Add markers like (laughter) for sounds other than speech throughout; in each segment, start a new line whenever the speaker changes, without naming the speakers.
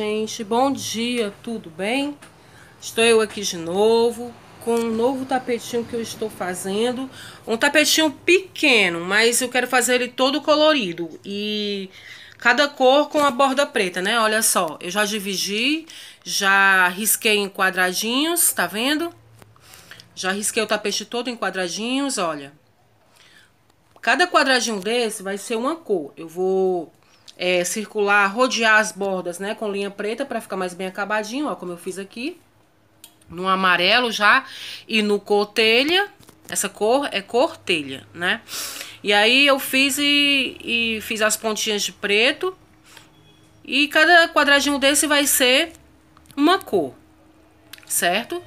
gente, bom dia, tudo bem? Estou eu aqui de novo com um novo tapetinho que eu estou fazendo. Um tapetinho pequeno, mas eu quero fazer ele todo colorido e cada cor com a borda preta, né? Olha só, eu já dividi, já risquei em quadradinhos, tá vendo? Já risquei o tapete todo em quadradinhos, olha. Cada quadradinho desse vai ser uma cor. Eu vou é, circular, rodear as bordas, né, com linha preta para ficar mais bem acabadinho, ó, como eu fiz aqui. No amarelo já e no cor telha, essa cor é cor telha, né? E aí eu fiz e, e fiz as pontinhas de preto. E cada quadradinho desse vai ser uma cor, certo?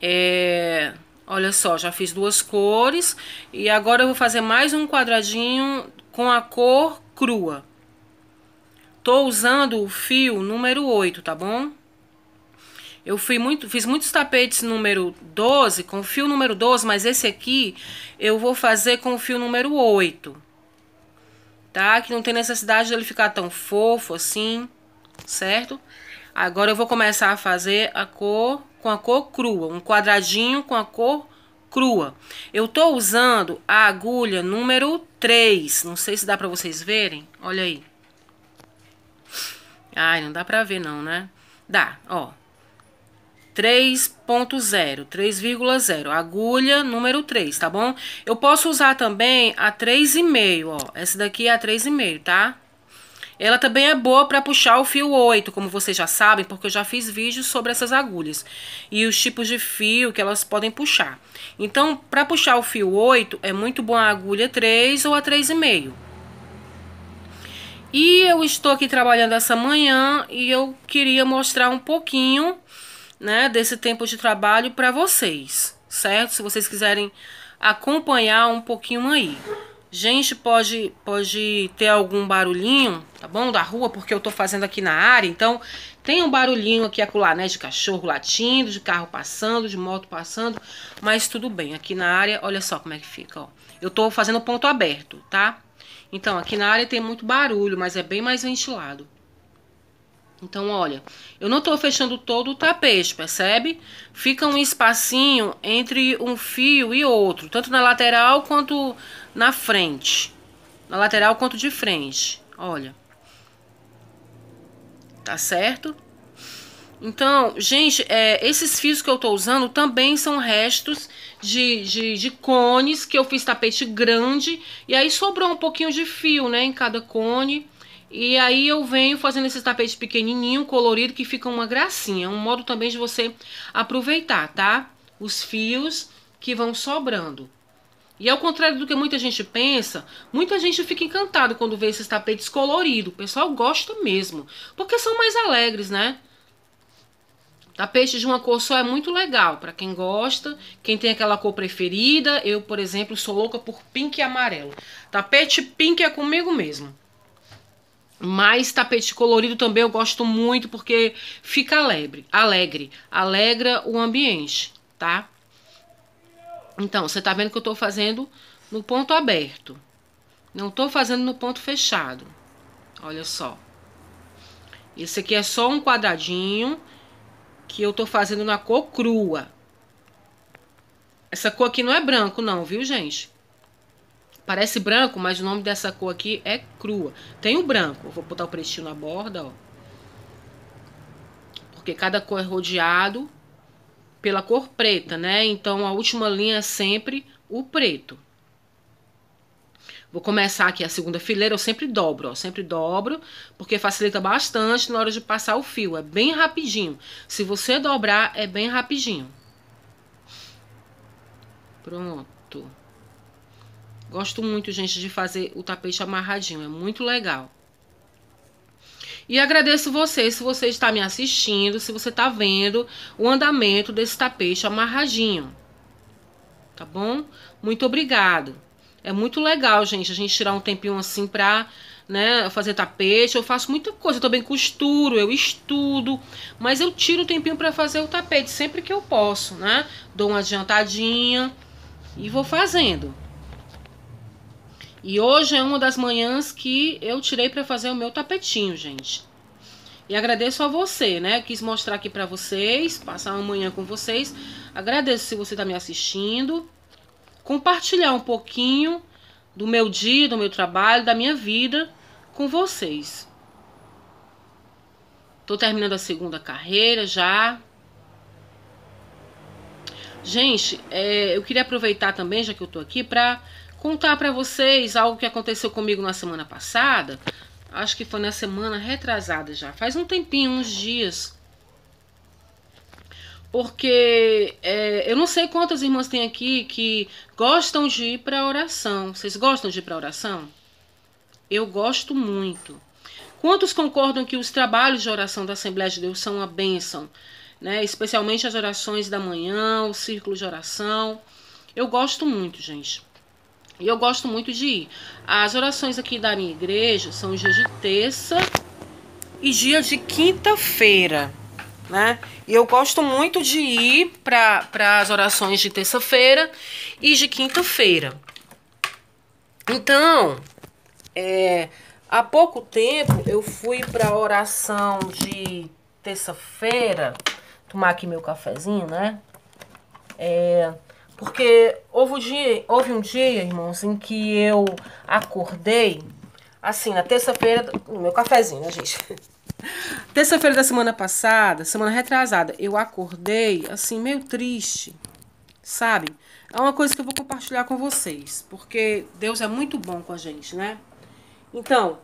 É... Olha só, já fiz duas cores e agora eu vou fazer mais um quadradinho com a cor crua. Tô usando o fio número 8, tá bom? Eu fui muito, fiz muitos tapetes número 12, com fio número 12, mas esse aqui eu vou fazer com o fio número 8. Tá? Que não tem necessidade dele ficar tão fofo assim, certo? Agora eu vou começar a fazer a cor com a cor crua, um quadradinho com a cor crua. Eu tô usando a agulha número 3. Não sei se dá para vocês verem. Olha aí. Ai, não dá para ver não, né? Dá, ó. 3.0, 3,0, agulha número 3, tá bom? Eu posso usar também a 3,5, ó. Essa daqui é a 3,5, tá? Ela também é boa para puxar o fio 8, como vocês já sabem, porque eu já fiz vídeos sobre essas agulhas e os tipos de fio que elas podem puxar. Então, para puxar o fio 8, é muito bom a agulha 3 ou a 3,5. E eu estou aqui trabalhando essa manhã e eu queria mostrar um pouquinho, né, desse tempo de trabalho para vocês, certo? Se vocês quiserem acompanhar um pouquinho aí. Gente, pode, pode ter algum barulhinho, tá bom? Da rua, porque eu tô fazendo aqui na área. Então, tem um barulhinho aqui acolá, né? De cachorro latindo, de carro passando, de moto passando. Mas tudo bem. Aqui na área, olha só como é que fica, ó. Eu tô fazendo ponto aberto, tá? Então, aqui na área tem muito barulho, mas é bem mais ventilado. Então, olha, eu não estou fechando todo o tapete, percebe? Fica um espacinho entre um fio e outro, tanto na lateral quanto na frente. Na lateral quanto de frente, olha. Tá certo? Então, gente, é, esses fios que eu estou usando também são restos de, de, de cones que eu fiz tapete grande. E aí sobrou um pouquinho de fio, né, em cada cone. E aí eu venho fazendo esses tapetes pequenininho, colorido, que fica uma gracinha. É um modo também de você aproveitar, tá? Os fios que vão sobrando. E ao contrário do que muita gente pensa, muita gente fica encantado quando vê esses tapetes coloridos. O pessoal gosta mesmo, porque são mais alegres, né? Tapete de uma cor só é muito legal para quem gosta, quem tem aquela cor preferida. Eu, por exemplo, sou louca por pink e amarelo. Tapete pink é comigo mesmo. Mas tapete colorido também eu gosto muito porque fica alegre, alegre, alegra o ambiente, tá? Então, você tá vendo que eu tô fazendo no ponto aberto. Não tô fazendo no ponto fechado. Olha só. Esse aqui é só um quadradinho que eu tô fazendo na cor crua. Essa cor aqui não é branco não, viu, gente? Parece branco, mas o nome dessa cor aqui é crua. Tem o branco. vou botar o pretinho na borda, ó. Porque cada cor é rodeado pela cor preta, né? Então, a última linha é sempre o preto. Vou começar aqui a segunda fileira, eu sempre dobro, ó, sempre dobro, porque facilita bastante na hora de passar o fio, é bem rapidinho. Se você dobrar, é bem rapidinho. Pronto. Gosto muito, gente, de fazer o tapete amarradinho, é muito legal. E agradeço vocês se você está me assistindo, se você está vendo o andamento desse tapete amarradinho. Tá bom? Muito obrigado. É muito legal, gente, a gente tirar um tempinho assim pra né, fazer tapete. Eu faço muita coisa, eu também costuro, eu estudo, mas eu tiro um tempinho para fazer o tapete sempre que eu posso, né? Dou uma adiantadinha e vou fazendo. E hoje é uma das manhãs que eu tirei para fazer o meu tapetinho, gente. E agradeço a você, né? Quis mostrar aqui para vocês, passar uma manhã com vocês. Agradeço se você tá me assistindo. Compartilhar um pouquinho do meu dia, do meu trabalho, da minha vida com vocês. Tô terminando a segunda carreira já. Gente, é, eu queria aproveitar também, já que eu tô aqui, para contar para vocês algo que aconteceu comigo na semana passada. Acho que foi na semana retrasada já, faz um tempinho, uns dias. Porque é, eu não sei quantas irmãs tem aqui que gostam de ir para oração. Vocês gostam de ir para oração? Eu gosto muito. Quantos concordam que os trabalhos de oração da Assembleia de Deus são uma bênção? Né? Especialmente as orações da manhã, o círculo de oração. Eu gosto muito, gente. E eu gosto muito de ir. As orações aqui da minha igreja são os dias de terça e dia de quinta-feira, né? E eu gosto muito de ir para as orações de terça-feira e de quinta-feira. Então, é, há pouco tempo eu fui para a oração de terça-feira, tomar aqui meu cafezinho, né? É, porque houve um dia, houve um dia irmãos, em que eu acordei, assim, na terça-feira, no meu cafezinho, né, gente? (laughs) Terça-feira da semana passada, semana retrasada, eu acordei, assim, meio triste, sabe? É uma coisa que eu vou compartilhar com vocês, porque Deus é muito bom com a gente, né? Então,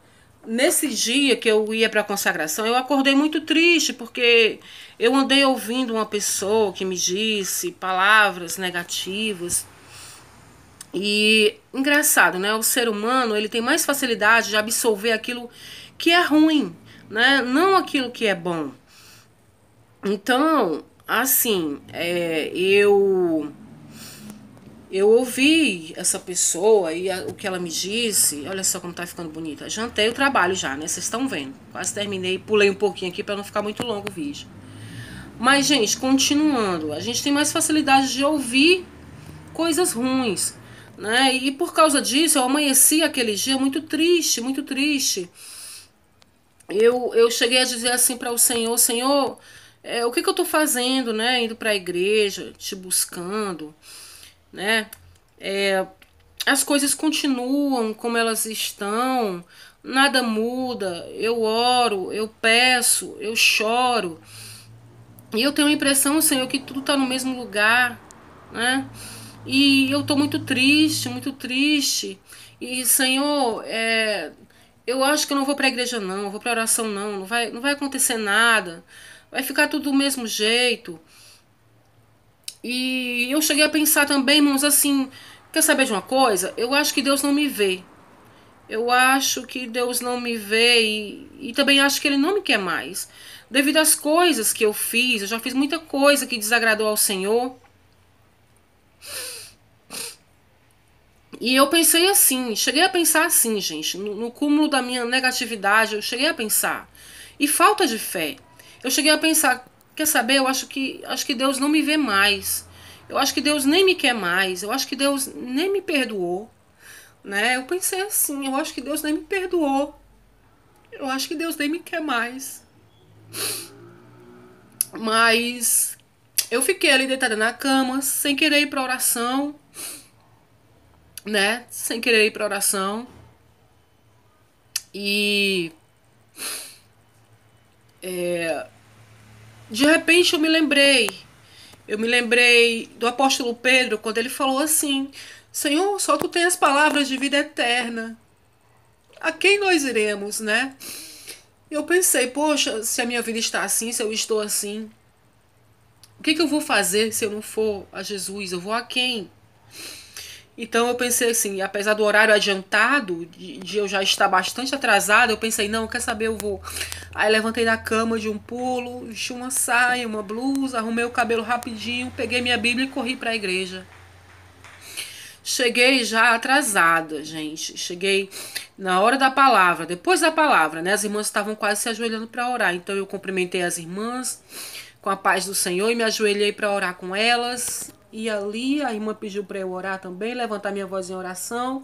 nesse dia que eu ia para a consagração, eu acordei muito triste, porque eu andei ouvindo uma pessoa que me disse palavras negativas. E engraçado, né? O ser humano, ele tem mais facilidade de absorver aquilo que é ruim, né? Não aquilo que é bom. Então, assim, é, eu eu ouvi essa pessoa e a, o que ela me disse. Olha só como tá ficando bonita. Jantei o trabalho já, né? Vocês estão vendo. Quase terminei, pulei um pouquinho aqui para não ficar muito longo o vídeo. Mas, gente, continuando, a gente tem mais facilidade de ouvir coisas ruins, né? E por causa disso, eu amanheci aquele dia muito triste, muito triste. Eu, eu cheguei a dizer assim para o Senhor: Senhor, é, o que, que eu tô fazendo, né? Indo para a igreja, te buscando né? É, as coisas continuam como elas estão, nada muda. Eu oro, eu peço, eu choro. E eu tenho a impressão, Senhor, que tudo está no mesmo lugar, né? E eu estou muito triste, muito triste. E, Senhor, é, eu acho que eu não vou para a igreja, não, eu vou para oração, não, não vai, não vai acontecer nada, vai ficar tudo do mesmo jeito. E eu cheguei a pensar também, irmãos, assim, quer saber de uma coisa? Eu acho que Deus não me vê. Eu acho que Deus não me vê e, e também acho que Ele não me quer mais. Devido às coisas que eu fiz, eu já fiz muita coisa que desagradou ao Senhor. E eu pensei assim, cheguei a pensar assim, gente, no, no cúmulo da minha negatividade, eu cheguei a pensar. E falta de fé. Eu cheguei a pensar, Quer saber? Eu acho que acho que Deus não me vê mais. Eu acho que Deus nem me quer mais. Eu acho que Deus nem me perdoou, né? Eu pensei assim, eu acho que Deus nem me perdoou. Eu acho que Deus nem me quer mais. Mas eu fiquei ali deitada na cama, sem querer ir para oração, né? Sem querer ir para oração. E é, de repente eu me lembrei. Eu me lembrei do apóstolo Pedro quando ele falou assim: Senhor, só tu tens palavras de vida eterna. A quem nós iremos, né? Eu pensei, poxa, se a minha vida está assim, se eu estou assim, o que, que eu vou fazer se eu não for a Jesus? Eu vou a quem? Então eu pensei assim, apesar do horário adiantado, de, de, eu já estar bastante atrasada, eu pensei, não, quer saber, eu vou. Aí levantei da cama de um pulo, vesti uma saia, uma blusa, arrumei o cabelo rapidinho, peguei minha Bíblia e corri para a igreja. Cheguei já atrasada, gente. Cheguei na hora da palavra, depois da palavra, né? As irmãs estavam quase se ajoelhando para orar. Então eu cumprimentei as irmãs com a paz do Senhor e me ajoelhei para orar com elas. E ali a irmã pediu para eu orar também, levantar minha voz em oração.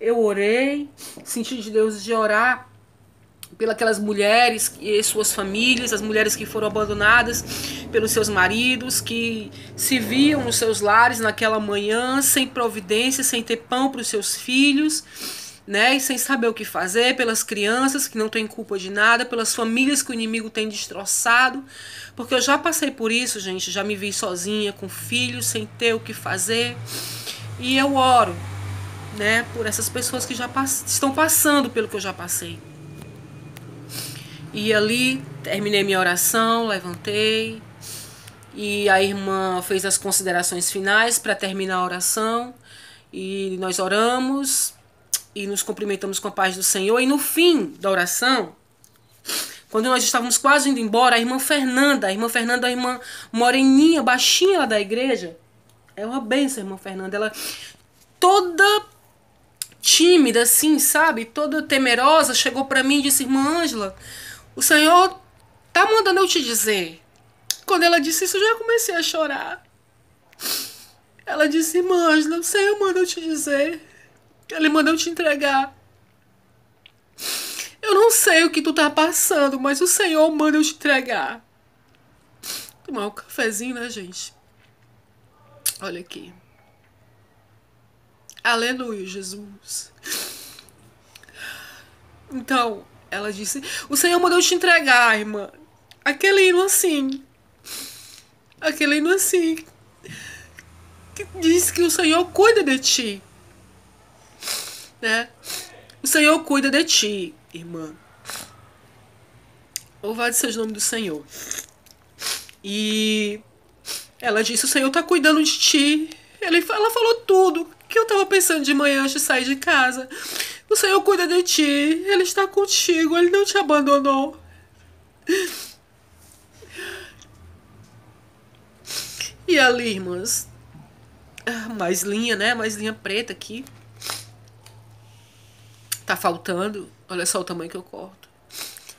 Eu orei, senti de Deus de orar pelas mulheres e suas famílias, as mulheres que foram abandonadas pelos seus maridos, que se viam nos seus lares naquela manhã sem providência, sem ter pão para os seus filhos né, e sem saber o que fazer, pelas crianças que não têm culpa de nada, pelas famílias que o inimigo tem destroçado, porque eu já passei por isso, gente, já me vi sozinha, com filhos, sem ter o que fazer, e eu oro, né, por essas pessoas que já pass estão passando pelo que eu já passei. E ali terminei minha oração, levantei, e a irmã fez as considerações finais para terminar a oração. E nós oramos, e nos cumprimentamos com a paz do Senhor. E no fim da oração, quando nós estávamos quase indo embora, a irmã Fernanda, a irmã Fernanda, a irmã moreninha, baixinha lá da igreja, é uma benção, irmã Fernanda, ela toda tímida assim, sabe? Toda temerosa, chegou para mim e disse: "Irmã Ângela, o Senhor tá mandando eu te dizer". Quando ela disse isso, eu já comecei a chorar. Ela disse: "Irmã Ângela, o Senhor manda eu te dizer ele mandou te entregar. Eu não sei o que tu tá passando, mas o Senhor manda eu te entregar. Tomar um cafezinho, né, gente? Olha aqui. Aleluia, Jesus. Então, ela disse: O Senhor mandou te entregar, irmã. Aquele hino assim. Aquele hino assim. Que diz que o Senhor cuida de ti né? O Senhor cuida de ti, irmã. Louvado seja o nome do Senhor. E ela disse: O Senhor está cuidando de ti. ela falou tudo que eu estava pensando de manhã antes de sair de casa. O Senhor cuida de ti. Ele está contigo. Ele não te abandonou. E ali, irmãs, mais linha, né? Mais linha preta aqui tá faltando, olha só o tamanho que eu corto.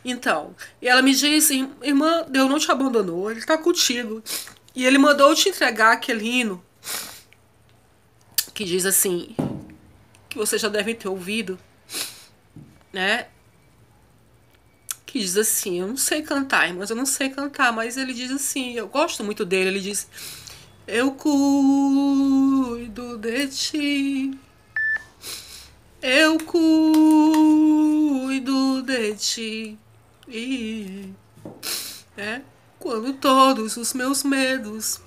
Então, e ela me disse, assim, irmã, Deus não te abandonou, ele tá contigo. E ele mandou te entregar aquele hino que diz assim, que vocês já devem ter ouvido, né? Que diz assim, eu não sei cantar, irmãs, eu não sei cantar, mas ele diz assim, eu gosto muito dele, ele diz, eu cuido de ti, eu cuido noite. E, é quando todos os meus medos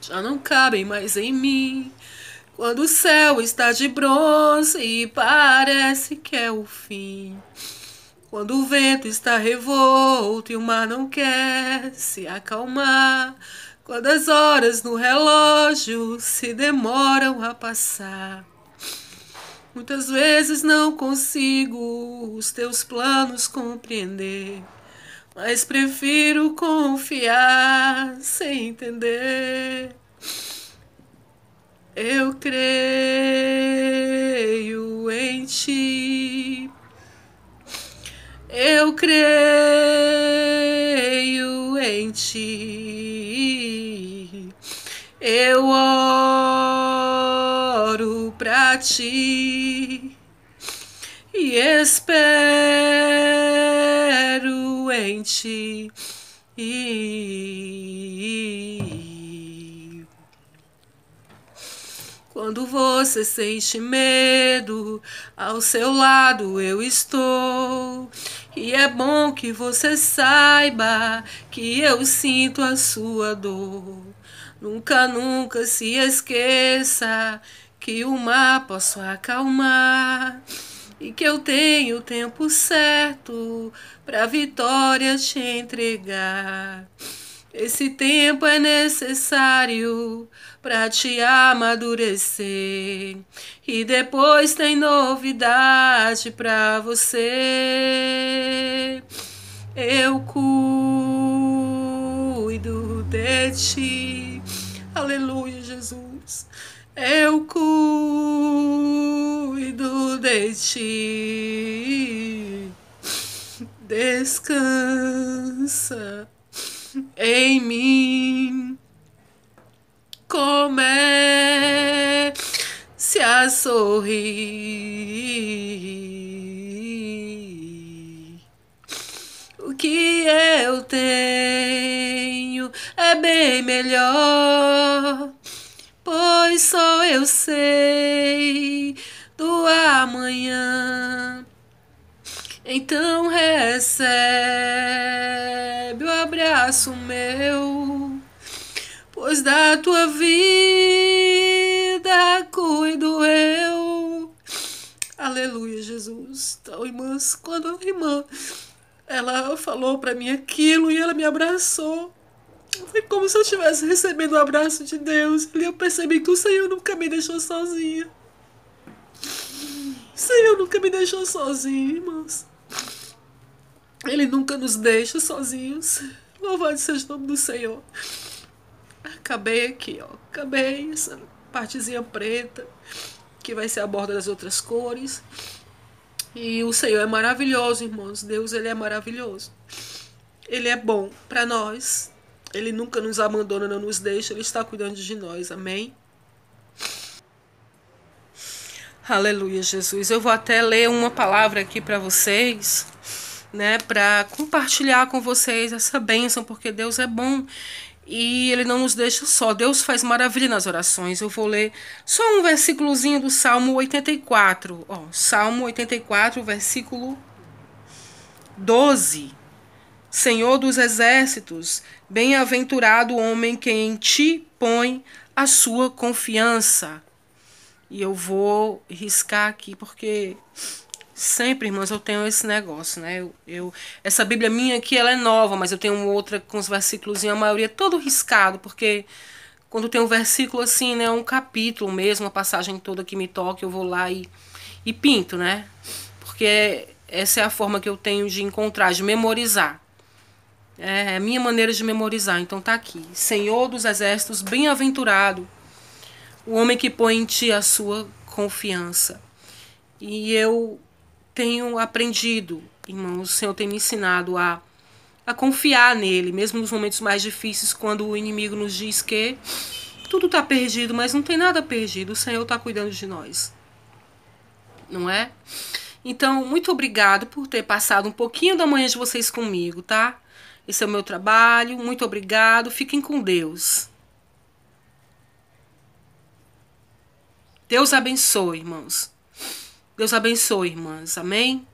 já não cabem mais em mim. Quando o céu está de bronze e parece que é o fim. Quando o vento está revolto e o mar não quer se acalmar. Quando as horas no relógio se demoram a passar. Muitas vezes não consigo os teus planos compreender, mas prefiro confiar sem entender. Eu creio em ti. Eu creio em ti. Eu oro ti e espero em ti. E quando você sente medo, ao seu lado eu estou. E é bom que você saiba que eu sinto a sua dor. Nunca, nunca se esqueça que o mar possa acalmar e que eu tenho o tempo certo para vitória te entregar. Esse tempo é necessário para te amadurecer e depois tem novidade para você. Eu cuido de ti. Aleluia, Jesus eu cuido de ti. Descansa em mim, comece a sorrir. O que eu tenho é bem melhor. tal. irmãs quando a irmã ela falou para mim aquilo e ela me abraçou. Foi como se eu estivesse recebendo o um abraço de Deus. E eu percebi que o Senhor nunca me deixou sozinha. O Senhor nunca me deixou sozinha, irmãs Ele nunca nos deixa sozinhos. Louvado seja o nome do Senhor. Acabei aqui, ó. Acabei essa partezinha preta que vai ser a borda das outras cores. E o Senhor é maravilhoso, irmãos. Deus, ele é maravilhoso. Ele é bom para nós. Ele nunca nos abandona, não nos deixa. Ele está cuidando de nós. Amém? Aleluia, Jesus. Eu vou até ler uma palavra aqui para vocês, né, para compartilhar com vocês essa bênção, porque Deus é bom e ele não nos deixa só. Deus faz maravilha nas orações. Eu vou ler só um versículozinho do Salmo 84. Ó, Salmo 84, versículo 12. Senhor dos exércitos, bem-aventurado o homem que em ti põe a sua confiança. E eu vou riscar aqui porque sempre, irmãs, eu tenho esse negócio, né? Eu, eu, essa Bíblia minha aqui, ela é nova, mas eu tenho outra com os versículos, a maioria é todo riscado, porque quando tem um versículo assim, né, um capítulo mesmo, uma passagem toda que me toca, eu vou lá e, e pinto, né? Porque essa é a forma que eu tenho de encontrar, de memorizar. É a minha maneira de memorizar. Então tá aqui. Senhor dos exércitos, bem-aventurado o homem que põe em ti a sua confiança. E eu tenho aprendido, irmãos, o Senhor tem me ensinado a, a confiar nele, mesmo nos momentos mais difíceis, quando o inimigo nos diz que tudo está perdido, mas não tem nada perdido, o Senhor está cuidando de nós. Não é? Então, muito obrigado por ter passado um pouquinho da manhã de vocês comigo, tá? Esse é o meu trabalho. Muito obrigado. Fiquem com Deus. Deus abençoe, irmãos. Deus abençoe, irmãs. Amém?